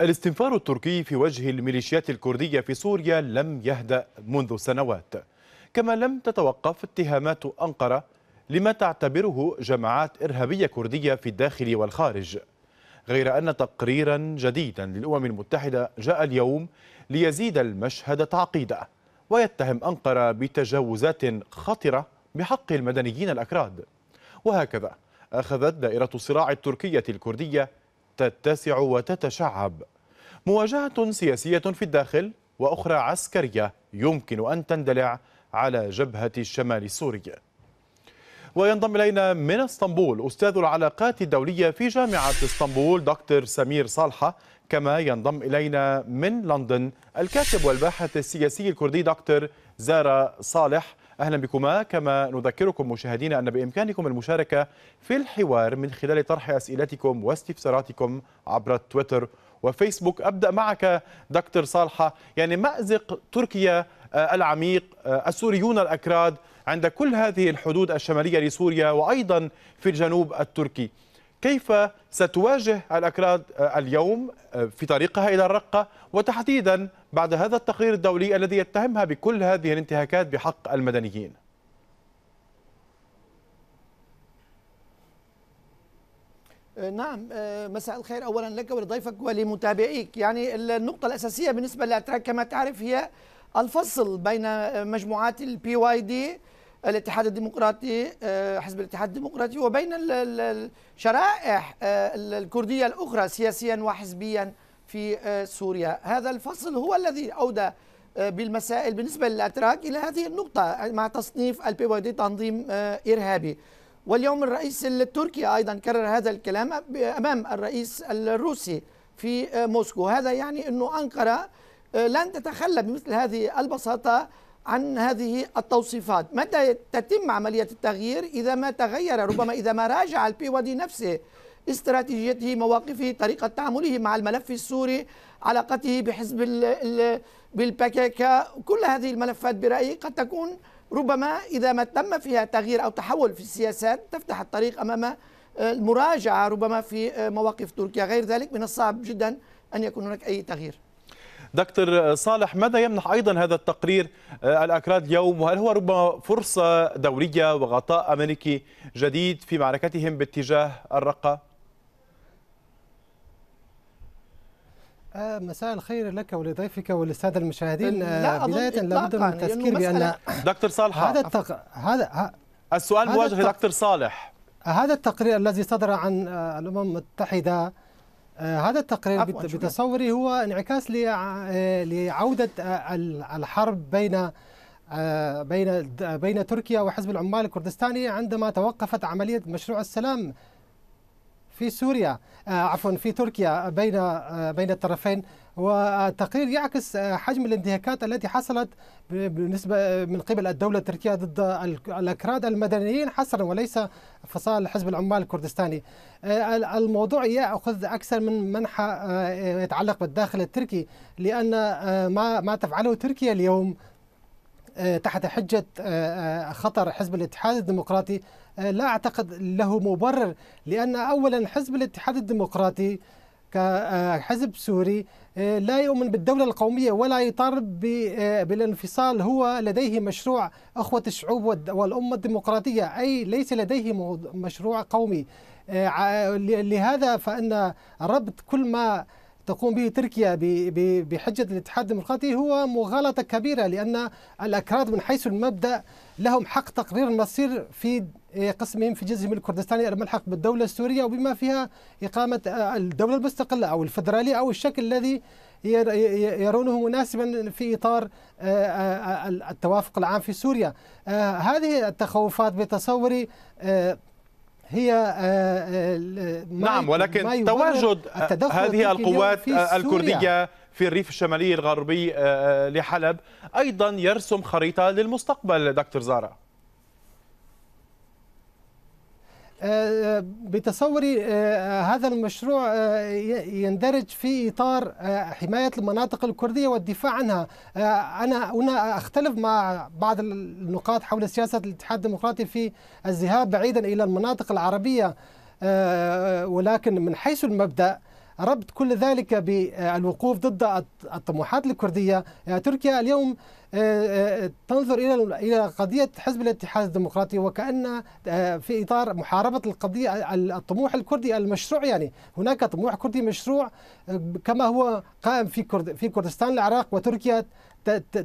الاستنفار التركي في وجه الميليشيات الكردية في سوريا لم يهدأ منذ سنوات كما لم تتوقف اتهامات أنقرة لما تعتبره جماعات إرهابية كردية في الداخل والخارج غير أن تقريرا جديدا للأمم المتحدة جاء اليوم ليزيد المشهد تعقيدا ويتهم أنقرة بتجاوزات خطرة بحق المدنيين الأكراد وهكذا أخذت دائرة الصراع التركية الكردية تتسع وتتشعب مواجهة سياسية في الداخل وأخرى عسكرية يمكن أن تندلع على جبهة الشمال السوري وينضم إلينا من اسطنبول أستاذ العلاقات الدولية في جامعة اسطنبول دكتور سمير صالحة كما ينضم إلينا من لندن الكاتب والباحث السياسي الكردي دكتور زارة صالح أهلا بكما كما نذكركم مشاهدينا أن بإمكانكم المشاركة في الحوار من خلال طرح أسئلتكم واستفساراتكم عبر تويتر وفيسبوك أبدأ معك دكتور صالحة يعني مأزق تركيا آه، العميق آه، السوريون الأكراد عند كل هذه الحدود الشمالية لسوريا وأيضا في الجنوب التركي كيف ستواجه الأكراد اليوم آه، في طريقها إلى الرقة وتحديدا بعد هذا التقرير الدولي الذي يتهمها بكل هذه الانتهاكات بحق المدنيين آه، نعم آه، مساء الخير اولا لك ولضيفك ولمتابعيك يعني النقطه الاساسيه بالنسبه للاتراك كما تعرف هي الفصل بين مجموعات البي واي دي الاتحاد الديمقراطي آه، حزب الاتحاد الديمقراطي وبين الشرائح آه، الكردية الأخرى سياسيا وحزبيا في آه، سوريا هذا الفصل هو الذي أودى بالمسائل بالنسبة للأتراك إلى هذه النقطة مع تصنيف البي واي دي تنظيم إرهابي واليوم الرئيس التركي أيضا كرر هذا الكلام أمام الرئيس الروسي في موسكو هذا يعني أنه أنقرة لن تتخلى بمثل هذه البساطة عن هذه التوصيفات متى تتم عملية التغيير إذا ما تغير ربما إذا ما راجع البيودي نفسه استراتيجيته مواقفه طريقة تعامله مع الملف السوري علاقته بحزب بالبكاكا كل هذه الملفات برأيي قد تكون ربما إذا ما تم فيها تغيير أو تحول في السياسات تفتح الطريق أمام آه، المراجعة ربما في آه، مواقف تركيا غير ذلك من الصعب جدا أن يكون هناك أي تغيير دكتور صالح ماذا يمنح أيضا هذا التقرير آه، الأكراد اليوم وهل هو ربما فرصة دورية وغطاء أمريكي جديد في معركتهم باتجاه الرقة؟ آه، مساء الخير لك ولضيفك وللساده المشاهدين لا آه، بدايه لابد من يعني التذكير بان دكتور صالح هذا التق... هذا السؤال مواجهه دكتور صالح هذا التقرير الذي صدر عن الامم المتحده آه، هذا التقرير بتصوري هو انعكاس آه، لعودة الحرب بين آه، بين بين تركيا وحزب العمال الكردستاني عندما توقفت عملية مشروع السلام في سوريا عفوا في تركيا بين بين الطرفين وتقرير يعكس آه، حجم الانتهاكات التي حصلت بالنسبة آه، من قبل الدولة التركية ضد الأكراد المدنيين حصرا وليس فصائل حزب العمال الكردستاني آه، الموضوع يأخذ أكثر من منحى يتعلق بالداخل التركي لأن ما, ما تفعله تركيا اليوم تحت حجة خطر حزب الاتحاد الديمقراطي لا أعتقد له مبرر لأن أولا حزب الاتحاد الديمقراطي كحزب سوري آه، لا يؤمن بالدولة القومية ولا يطالب آه، بالانفصال هو لديه مشروع أخوة الشعوب والأمة الديمقراطية أي ليس لديه مشروع قومي آه، لهذا فإن ربط كل ما تقوم به تركيا بحجة الاتحاد الديمقراطي هو مغالطة كبيرة لأن الأكراد من حيث المبدأ لهم حق تقرير المصير في إيه، قسمهم في جزء من الكردستاني الملحق بالدولة السورية وبما فيها إقامة آه، الدولة المستقلة أو الفدرالية أو الشكل الذي يرونه مناسبا في إطار آه، آه، التوافق العام في سوريا هذه التخوفات بتصوري هي نعم ولكن تواجد هذه القوات الكردية في الريف الشمالي الغربي لحلب أيضا يرسم خريطة للمستقبل دكتور زارا آه، آه، بتصوري آه، هذا المشروع يندرج في إطار حماية المناطق الكردية والدفاع عنها أنا هنا أختلف مع بعض النقاط حول سياسة الاتحاد الديمقراطي في الذهاب بعيدا إلى المناطق العربية ولكن من حيث المبدأ ربط كل ذلك بالوقوف ضد الطموحات الكردية آه، تركيا اليوم آه، آه، تنظر إلى إلى قضية حزب الاتحاد الديمقراطي وكأن في إطار محاربة القضية الطموح الكردي المشروع يعني هناك طموح كردي مشروع كما هو قائم في في كردستان العراق وتركيا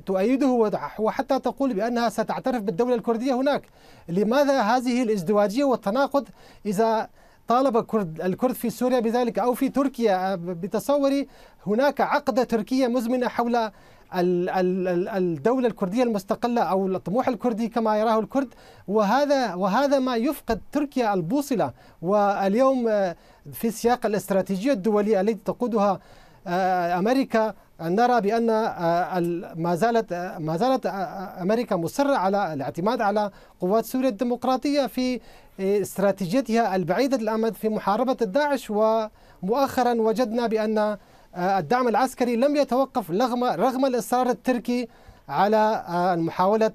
تؤيده وحتى تقول بأنها ستعترف بالدولة الكردية هناك لماذا هذه الازدواجية والتناقض إذا طالب الكرد الكرد في سوريا بذلك أو في تركيا بتصوري هناك عقدة تركية مزمنة حول الدولة الكردية المستقلة أو الطموح الكردي كما يراه الكرد وهذا وهذا ما يفقد تركيا البوصلة واليوم آه، في سياق الاستراتيجية الدولية التي تقودها آه، أمريكا أن نرى بأن آه، ما زالت آه، ما زالت آه، أمريكا مصرة على الاعتماد على قوات سوريا الديمقراطية في استراتيجيتها البعيدة الأمد في محاربة الداعش ومؤخرا وجدنا بأن الدعم العسكري لم يتوقف رغم رغم الإصرار التركي على محاولة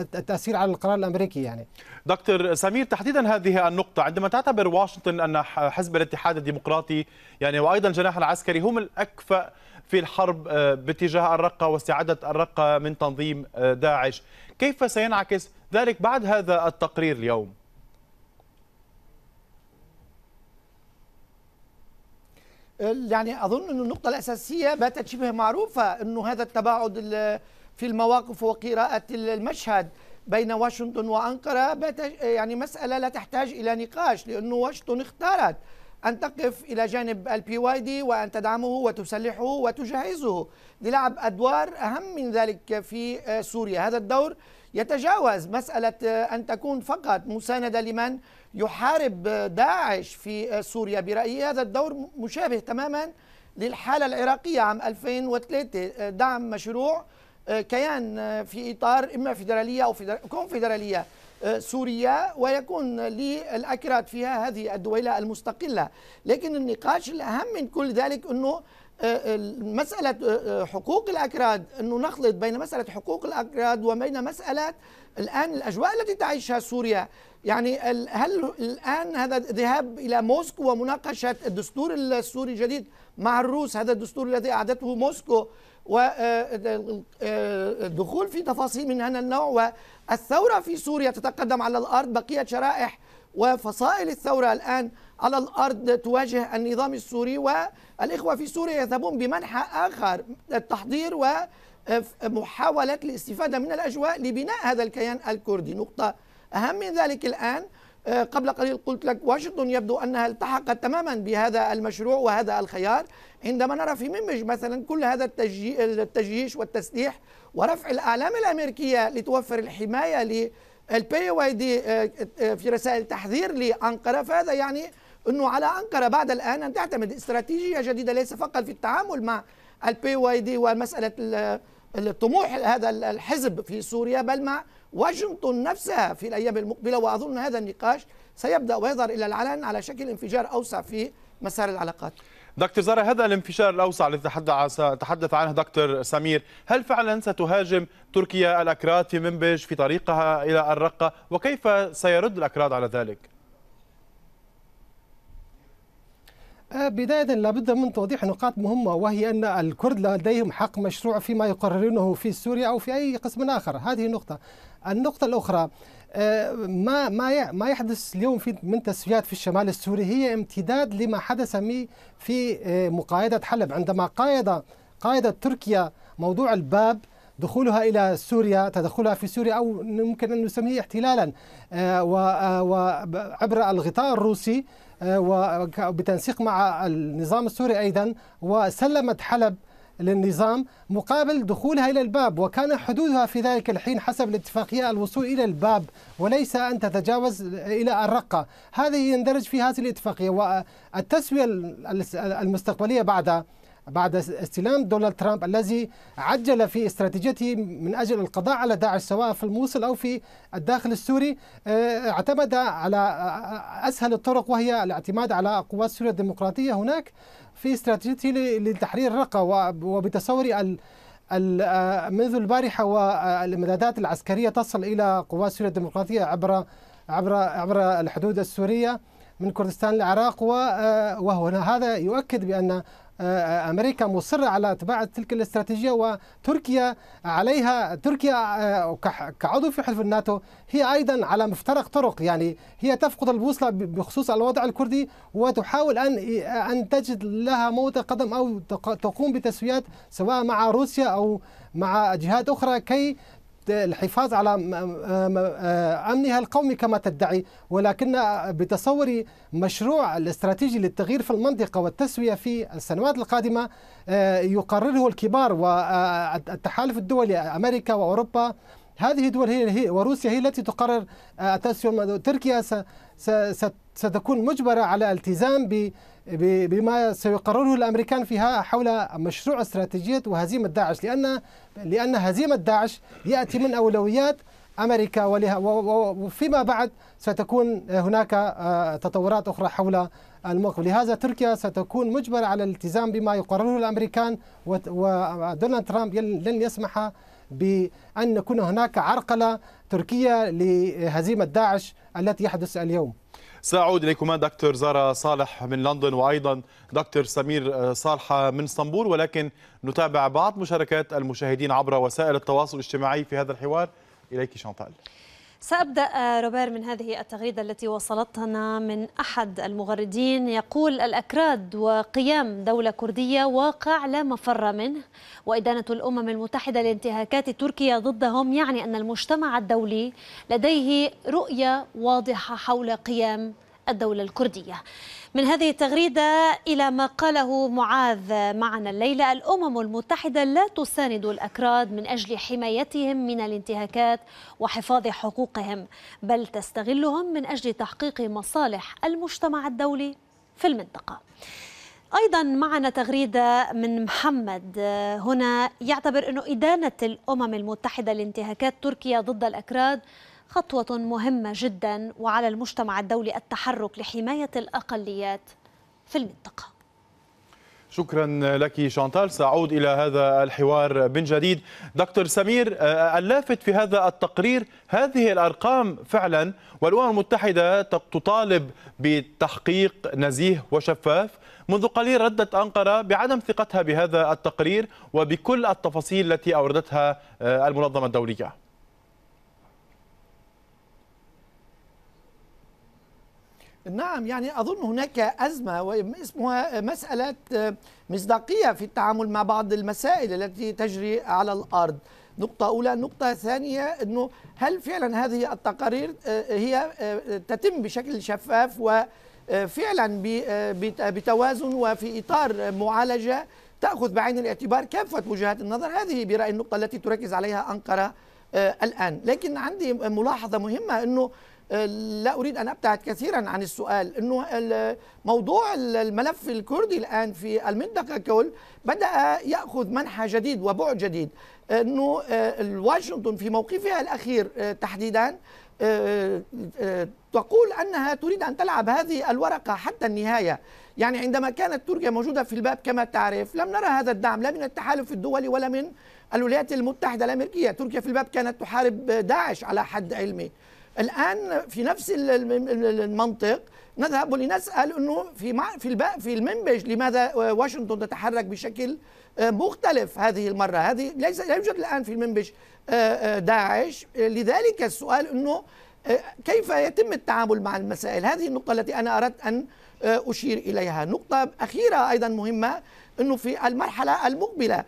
التاثير على القرار الامريكي يعني دكتور سمير تحديدا هذه النقطه عندما تعتبر واشنطن ان حزب الاتحاد الديمقراطي يعني وايضا الجناح العسكري هم الاكفأ في الحرب آه، باتجاه الرقه واستعاده الرقه من تنظيم آه، داعش كيف سينعكس ذلك بعد هذا التقرير اليوم يعني اظن انه النقطه الاساسيه باتت شبه معروفه انه هذا التباعد في المواقف وقراءة المشهد بين واشنطن وأنقرة يعني مسألة لا تحتاج إلى نقاش لأن واشنطن اختارت أن تقف إلى جانب البي واي دي وأن تدعمه وتسلحه وتجهزه للعب أدوار أهم من ذلك في آه، سوريا هذا الدور يتجاوز مسألة آه، أن تكون فقط مساندة لمن يحارب داعش في آه، سوريا برأيي هذا الدور مشابه تماما للحالة العراقية عام 2003 دعم مشروع آه، كيان آه، في اطار اما فيدراليه او كونفدراليه آه، سوريا ويكون للاكراد فيها هذه الدويله المستقله، لكن النقاش الاهم من كل ذلك انه مسألة حقوق الأكراد أنه نخلط بين مسألة حقوق الأكراد وبين مسألة الآن الأجواء التي تعيشها سوريا يعني هل الآن هذا الذهاب إلى موسكو ومناقشة الدستور السوري الجديد مع الروس هذا الدستور الذي أعدته موسكو والدخول في تفاصيل من هذا النوع والثورة في سوريا تتقدم على الأرض بقية شرائح وفصائل الثورة الآن على الأرض تواجه النظام السوري والإخوة في سوريا يذهبون بمنحى آخر التحضير ومحاولة الاستفادة من الأجواء لبناء هذا الكيان الكردي نقطة أهم من ذلك الآن آه، قبل قليل قلت لك واشنطن يبدو أنها التحقت تماما بهذا المشروع وهذا الخيار عندما نرى في ممج مثلا كل هذا التجييش والتسليح ورفع الأعلام الأمريكية لتوفر الحماية للبي واي دي في رسائل تحذير لأنقرة فهذا يعني أنه على أنقرة بعد الآن أن تعتمد استراتيجية جديدة ليس فقط في التعامل مع البي واي دي ومسألة الطموح هذا الحزب في سوريا بل مع واشنطن نفسها في الأيام المقبلة وأظن هذا النقاش سيبدأ ويظهر إلى العلن على شكل انفجار أوسع في مسار العلاقات دكتور زارة هذا الانفجار الأوسع الذي تحدث عنه دكتور سمير هل فعلا ستهاجم تركيا الأكراد في منبج في طريقها إلى الرقة وكيف سيرد الأكراد على ذلك؟ آه، بداية لابد من توضيح نقاط مهمة وهي أن الكرد لديهم حق مشروع فيما يقررونه في سوريا أو في أي قسم آخر هذه نقطة النقطة الأخرى آه، ما ما ما يحدث اليوم في من تسويات في الشمال السوري هي امتداد لما حدث في آه، مقايضة حلب عندما قايض قايدة تركيا موضوع الباب دخولها إلى سوريا تدخلها في سوريا أو ممكن أن نسميه احتلالا آه، وعبر آه، الغطاء الروسي آه، وبتنسيق مع النظام السوري أيضا وسلمت حلب للنظام مقابل دخولها إلى الباب وكان حدودها في ذلك الحين حسب الاتفاقية الوصول إلى الباب وليس أن تتجاوز إلى الرقة هذه يندرج في هذه الاتفاقية والتسوية المستقبلية بعدها بعد استلام دونالد ترامب الذي عجل في استراتيجيته من اجل القضاء على داعش سواء في الموصل او في الداخل السوري آه، اعتمد على آه، اسهل الطرق وهي الاعتماد على قوات سوريا الديمقراطيه هناك في استراتيجيته لتحرير وبتصوري ال آه، منذ البارحه والامدادات العسكريه تصل الى قوات سوريا الديمقراطيه عبر عبر عبر الحدود السوريه من كردستان العراق وهو هذا يؤكد بان آه، آه، امريكا مصره على اتباع تلك الاستراتيجيه وتركيا عليها تركيا آه، كعضو في حلف الناتو هي ايضا على مفترق طرق يعني هي تفقد البوصله بخصوص الوضع الكردي وتحاول ان ان تجد لها موطئ قدم او تقوم بتسويات سواء مع روسيا او مع جهات اخرى كي الحفاظ على آه، آه، امنها القومي كما تدعي ولكن بتصوري مشروع الاستراتيجي للتغيير في المنطقه والتسويه في السنوات القادمه آه، يقرره الكبار والتحالف الدولي امريكا واوروبا هذه الدول هي وروسيا هي التي تقرر التسويه تركيا ست ستكون مجبرة على التزام بما سيقرره الأمريكان فيها حول مشروع استراتيجية وهزيمة داعش لأن لأن هزيمة داعش يأتي من أولويات أمريكا وفيما بعد ستكون هناك آه، تطورات أخرى حول الموقف لهذا تركيا ستكون مجبرة على الالتزام بما يقرره الأمريكان ودونالد ترامب لن يسمح بأن يكون هناك عرقلة تركية لهزيمة داعش التي يحدث اليوم سأعود إليكما دكتور زارا صالح من لندن وأيضا دكتور سمير آه، صالحة من اسطنبول ولكن نتابع بعض مشاركات المشاهدين عبر وسائل التواصل الاجتماعي في هذا الحوار إليك شانتال سأبدأ آه، روبير من هذه التغريدة التي وصلتنا من أحد المغردين يقول الأكراد وقيام دولة كردية واقع لا مفر منه وإدانة الأمم المتحدة لانتهاكات تركيا ضدهم يعني أن المجتمع الدولي لديه رؤية واضحة حول قيام الدولة الكردية من هذه التغريدة إلى ما قاله معاذ معنا الليلة الأمم المتحدة لا تساند الأكراد من أجل حمايتهم من الانتهاكات وحفاظ حقوقهم بل تستغلهم من أجل تحقيق مصالح المجتمع الدولي في المنطقة أيضا معنا تغريدة من محمد هنا يعتبر أنه إدانة الأمم المتحدة لانتهاكات تركيا ضد الأكراد خطوة مهمة جدا وعلى المجتمع الدولي التحرك لحماية الأقليات في المنطقة شكرا لك شانتال سأعود إلى هذا الحوار من جديد دكتور سمير آه، اللافت في هذا التقرير هذه الأرقام فعلا والأمم المتحدة تطالب بتحقيق نزيه وشفاف منذ قليل ردت أنقرة بعدم ثقتها بهذا التقرير وبكل التفاصيل التي أوردتها آه، المنظمة الدولية نعم يعني أظن هناك أزمة اسمها مسألة آه، مصداقية في التعامل مع بعض المسائل التي تجري على الأرض نقطة أولى النقطة الثانية أنه هل فعلا هذه التقارير آه، هي آه، تتم بشكل شفاف وفعلا بتوازن وفي إطار معالجة تأخذ بعين الاعتبار كافة وجهات النظر هذه برأي النقطة التي تركز عليها أنقرة الآن لكن عندي ملاحظة مهمة أنه آه، لا اريد ان ابتعد كثيرا عن السؤال انه موضوع الملف الكردي الان في المنطقه ككل بدا ياخذ منحى جديد وبعد جديد انه آه، واشنطن في موقفها الاخير آه، تحديدا تقول انها تريد ان تلعب هذه الورقه حتى النهايه يعني عندما كانت تركيا موجوده في الباب كما تعرف لم نرى هذا الدعم لا من التحالف الدولي ولا من الولايات المتحده الامريكيه تركيا في الباب كانت تحارب داعش على حد علمي الآن في نفس المنطق نذهب لنسأل أنه في في في المنبج لماذا واشنطن تتحرك بشكل آه، مختلف هذه المرة هذه ليس لا يوجد الآن في المنبج آه، آه، داعش لذلك السؤال أنه كيف يتم التعامل مع المسائل هذه النقطة التي أنا أردت أن أشير إليها نقطة أخيرة أيضا مهمة أنه في المرحلة المقبلة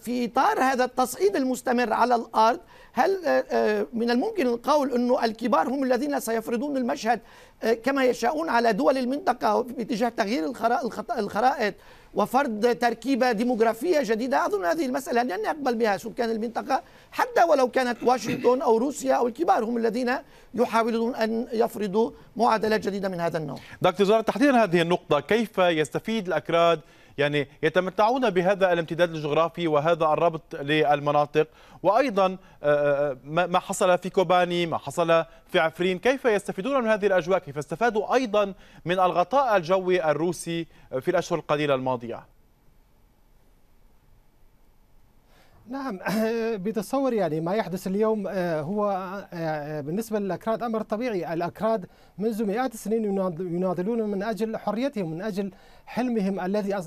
في إطار هذا التصعيد المستمر على الأرض هل آه، آه، من الممكن القول أنه الكبار هم الذين سيفرضون المشهد آه، كما يشاؤون على دول المنطقة باتجاه تغيير الخرائط وفرض تركيبة ديموغرافية جديدة أظن هذه المسألة لن يقبل بها سكان المنطقة حتى ولو كانت واشنطن أو روسيا أو الكبار هم الذين يحاولون أن يفرضوا معادلات جديدة من هذا النوع دكتور زهر تحديدا هذه النقطة كيف يستفيد الأكراد يعني يتمتعون بهذا الامتداد الجغرافي وهذا الربط للمناطق وأيضا آه، آه، ما حصل في كوباني ما حصل في عفرين كيف يستفيدون من هذه الأجواء كيف استفادوا أيضا من الغطاء الجوي الروسي في الأشهر القليلة الماضية نعم آه، بتصور يعني ما يحدث اليوم آه، هو آه، بالنسبة للأكراد أمر طبيعي الأكراد منذ مئات السنين يناضلون من أجل حريتهم من أجل حلمهم الذي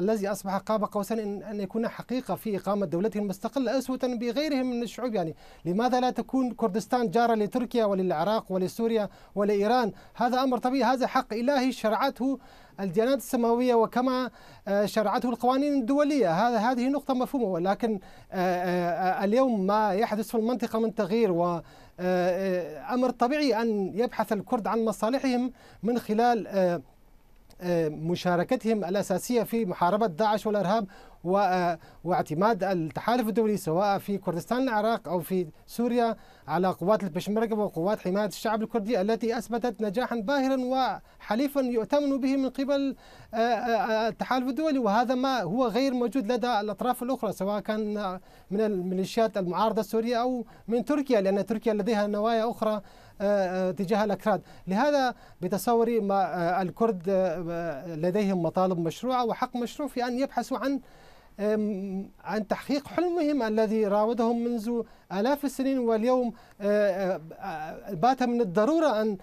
الذي أصبح قاب قوسين أن يكون حقيقة في إقامة دولتهم المستقلة أسوة بغيرهم من الشعوب يعني لماذا لا تكون كردستان جارة لتركيا وللعراق ولسوريا ولإيران هذا أمر طبيعي هذا حق إلهي شرعته الديانات السماوية وكما آه، شرعته القوانين الدولية هذا هذه نقطة مفهومة ولكن آه، آه، اليوم ما يحدث في المنطقة من تغيير و أمر طبيعي أن يبحث الكرد عن مصالحهم من خلال مشاركتهم الأساسية في محاربة داعش والإرهاب واعتماد التحالف الدولي سواء في كردستان العراق أو في سوريا على قوات البشمركة وقوات حماية الشعب الكردي التي أثبتت نجاحا باهرا وحليفا يؤتمن به من قبل آه، آه، آه، التحالف الدولي وهذا ما هو غير موجود لدى الأطراف الأخرى سواء كان من الميليشيات المعارضة السورية أو من تركيا لأن تركيا لديها نوايا أخرى تجاه الأكراد لهذا بتصوري ما الكرد لديهم مطالب مشروعة وحق مشروع في أن يبحثوا عن عن تحقيق حلمهم الذي راودهم منذ آلاف السنين واليوم أه، أه، بات من الضرورة أن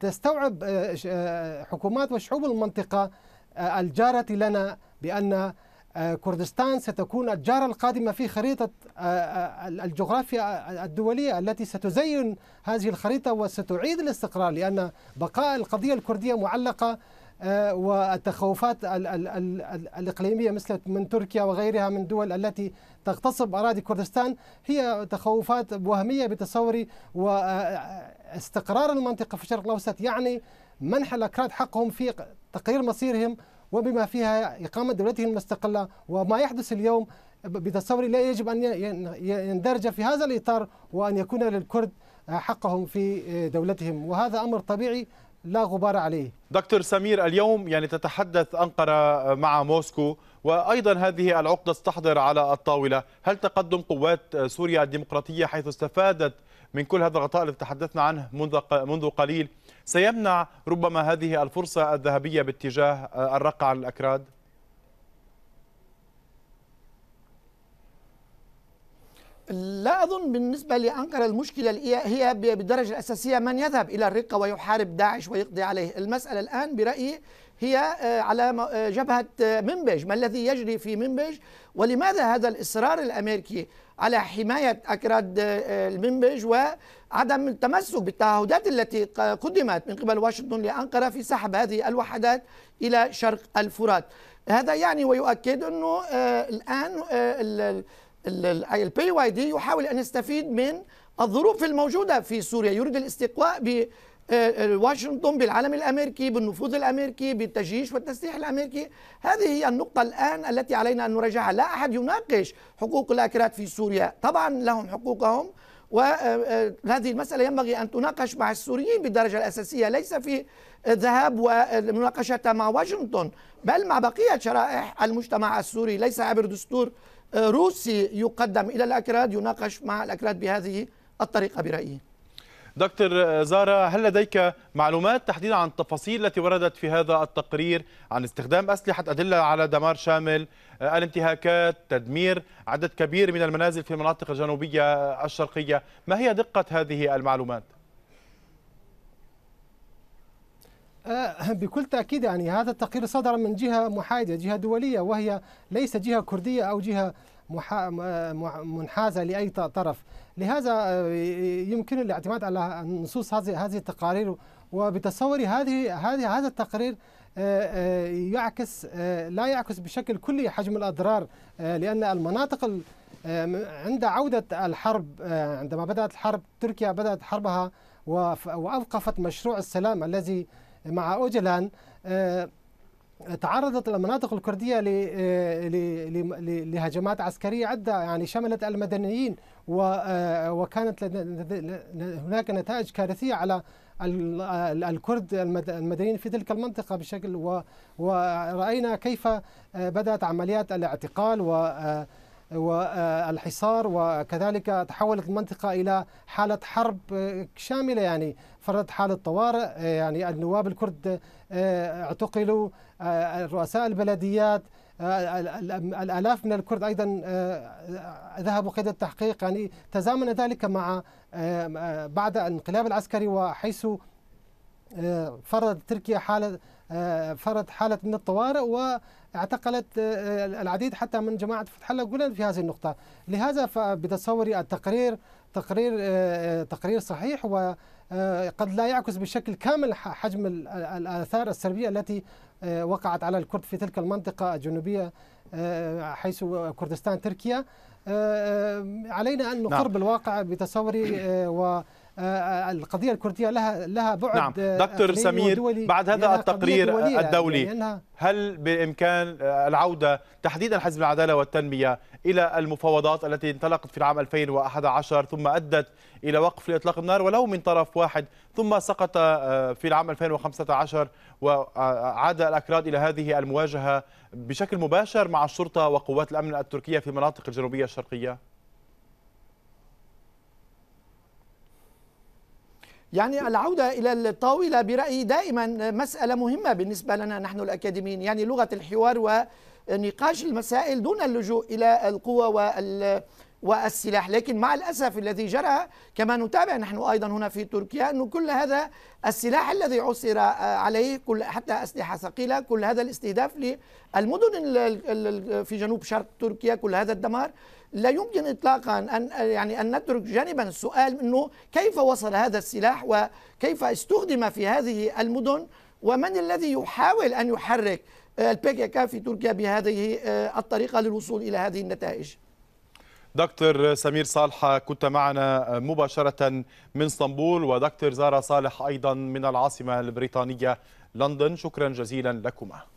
تستوعب أه، حكومات وشعوب المنطقة الجارة لنا بأن كردستان ستكون الجارة القادمة في خريطة الجغرافيا الدولية التي ستزين هذه الخريطة وستعيد الاستقرار لأن بقاء القضية الكردية معلقة آه، والتخوفات الإقليمية مثل من تركيا وغيرها من دول التي تغتصب أراضي كردستان هي تخوفات وهمية بتصوري واستقرار المنطقة في الشرق الأوسط يعني منح الأكراد حقهم في تقرير مصيرهم وبما فيها إقامة دولتهم المستقلة وما يحدث اليوم بتصوري لا يجب أن يندرج في هذا الإطار وأن يكون للكرد حقهم في دولتهم وهذا أمر طبيعي لا غبار عليه دكتور سمير اليوم يعني تتحدث أنقرة مع موسكو وأيضا هذه العقدة استحضر على الطاولة هل تقدم قوات سوريا الديمقراطية حيث استفادت من كل هذا الغطاء الذي تحدثنا عنه منذ منذ قليل سيمنع ربما هذه الفرصة الذهبية باتجاه الرقعة الأكراد لا أظن بالنسبة لأنقرة المشكلة هي بالدرجة الأساسية من يذهب إلى الرقة ويحارب داعش ويقضي عليه المسألة الآن برأيي هي آه، على آه، جبهة آه، منبج ما الذي يجري في منبج ولماذا هذا الإصرار الأمريكي على حماية أكراد المنبج وعدم التمسك بالتعهدات التي قدمت من قبل واشنطن لأنقرة في سحب هذه الوحدات إلى شرق الفرات هذا يعني ويؤكد أنه الآن البي واي دي يحاول ان يستفيد من الظروف الموجوده في سوريا يريد الاستقواء ب آه، آه، واشنطن بالعلم الامريكي بالنفوذ الامريكي بالتجيش والتسليح الامريكي هذه هي النقطه الان التي علينا ان نراجعها لا احد يناقش حقوق الاكراد في سوريا طبعا لهم حقوقهم وهذه آه، المسألة ينبغي أن تناقش مع السوريين بالدرجة الأساسية ليس في الذهاب ومناقشتها مع واشنطن بل مع بقية شرائح المجتمع السوري ليس عبر دستور روسي يقدم إلى الأكراد يناقش مع الأكراد بهذه الطريقة برأيي دكتور زارا هل لديك معلومات تحديدا عن التفاصيل التي وردت في هذا التقرير عن استخدام أسلحة أدلة على دمار شامل الانتهاكات تدمير عدد كبير من المنازل في المناطق الجنوبية الشرقية ما هي دقة هذه المعلومات؟ آه، بكل تأكيد يعني هذا التقرير صدر من جهة محايدة جهة دولية وهي ليس جهة كردية أو جهة محا... منحازة لأي طرف لهذا آه، يمكن الاعتماد على نصوص هذه هذه التقارير وبتصوري هذه هذه هذا التقرير آه، يعكس لا يعكس بشكل كلي حجم الأضرار لأن المناطق عند عودة الحرب عندما بدأت الحرب تركيا بدأت حربها وأوقفت مشروع السلام الذي مع أوجلان آه، تعرضت المناطق الكردية آه، لهجمات عسكرية عدة يعني شملت المدنيين آه، وكانت هناك نتائج كارثية على الكرد المدنيين في تلك المنطقة بشكل ورأينا كيف بدأت عمليات الاعتقال و والحصار وكذلك تحولت المنطقة إلى حالة حرب آه، شاملة يعني فرضت حالة طوارئ آه، يعني النواب الكرد آه، اعتقلوا رؤساء البلديات الآلاف من الكرد أيضا ذهبوا قيد التحقيق يعني تزامن ذلك مع بعد الانقلاب العسكري وحيث فرض تركيا حالة آه، فرض حالة من الطوارئ واعتقلت آه، آه، العديد حتى من جماعة فتح الله جولان في هذه النقطة لهذا فبتصوري التقرير تقرير تقرير صحيح وقد لا يعكس بشكل كامل حجم الآثار السلبية التي وقعت على الكرد في تلك المنطقة الجنوبية حيث كردستان تركيا علينا أن نعم. نقر نعم. بالواقع بتصوري و آه، آه، القضية الكردية لها لها بعد نعم آه، دكتور سمير بعد هذا التقرير يعني، الدولي هل بإمكان العودة تحديدا حزب العدالة والتنمية إلى المفاوضات التي انطلقت في العام 2011 ثم أدت إلى وقف لإطلاق النار ولو من طرف واحد ثم سقط في العام 2015 وعاد الأكراد إلى هذه المواجهة بشكل مباشر مع الشرطة وقوات الأمن التركية في المناطق الجنوبية الشرقية؟ يعني العودة إلى الطاولة برأيي دائما مسألة مهمة بالنسبة لنا نحن الأكاديميين يعني لغة الحوار ونقاش المسائل دون اللجوء إلى القوة وال والسلاح لكن مع الأسف الذي جرى كما نتابع نحن أيضا هنا في تركيا أن كل هذا السلاح الذي عثر عليه كل حتى أسلحة ثقيلة كل هذا الاستهداف للمدن في جنوب شرق تركيا كل هذا الدمار لا يمكن اطلاقا ان يعني ان نترك جانبا السؤال انه كيف وصل هذا السلاح وكيف استخدم في هذه المدن ومن الذي يحاول ان يحرك البي كي في تركيا بهذه آه، الطريقه للوصول الى هذه النتائج دكتور سمير صالحة كنت معنا مباشرة من اسطنبول ودكتور زارة صالح أيضا من العاصمة البريطانية لندن شكرا جزيلا لكما